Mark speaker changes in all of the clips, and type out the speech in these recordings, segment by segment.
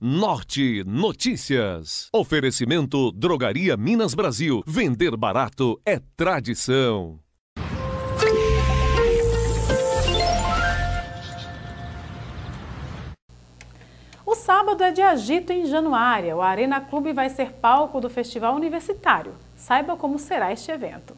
Speaker 1: Norte Notícias. Oferecimento Drogaria Minas Brasil. Vender barato é tradição.
Speaker 2: O sábado é de agito em Januária. O Arena Clube vai ser palco do Festival Universitário. Saiba como será este evento.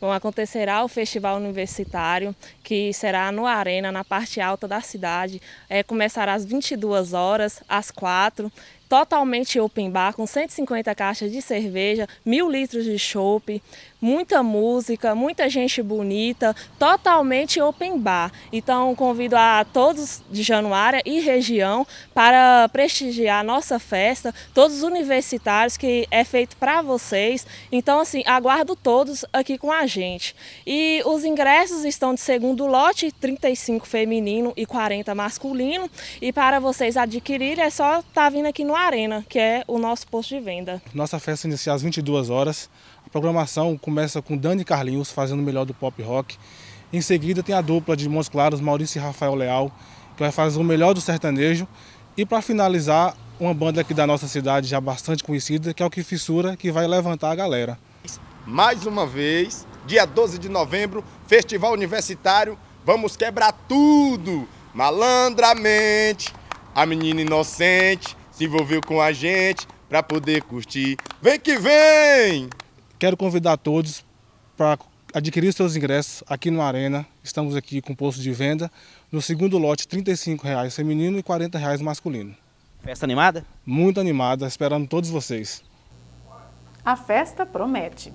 Speaker 3: Bom, acontecerá o Festival Universitário, que será no Arena, na parte alta da cidade. É, começará às 22 horas, às 4 totalmente open bar, com 150 caixas de cerveja, mil litros de chopp, muita música, muita gente bonita, totalmente open bar. Então convido a todos de Januária e região para prestigiar a nossa festa, todos os universitários que é feito para vocês. Então assim, aguardo todos aqui com a gente. E os ingressos estão de segundo lote, 35 feminino e 40 masculino. E para vocês adquirirem é só estar tá vindo aqui no Arena, que é o nosso posto de venda.
Speaker 1: Nossa festa inicia às 22 horas. A programação começa com Dani Carlinhos fazendo o melhor do pop rock. Em seguida tem a dupla de Montes Claros, Maurício e Rafael Leal, que vai fazer o melhor do sertanejo. E para finalizar, uma banda aqui da nossa cidade já bastante conhecida, que é o Que Fissura, que vai levantar a galera. Mais uma vez, dia 12 de novembro, Festival Universitário, vamos quebrar tudo! Malandramente, a menina inocente, se envolveu com a gente para poder curtir. Vem que vem! Quero convidar todos para adquirir seus ingressos aqui no Arena. Estamos aqui com posto de venda. No segundo lote, R$ 35,00 feminino e R$ 40,00 masculino. Festa animada? Muito animada, esperando todos vocês.
Speaker 2: A festa promete.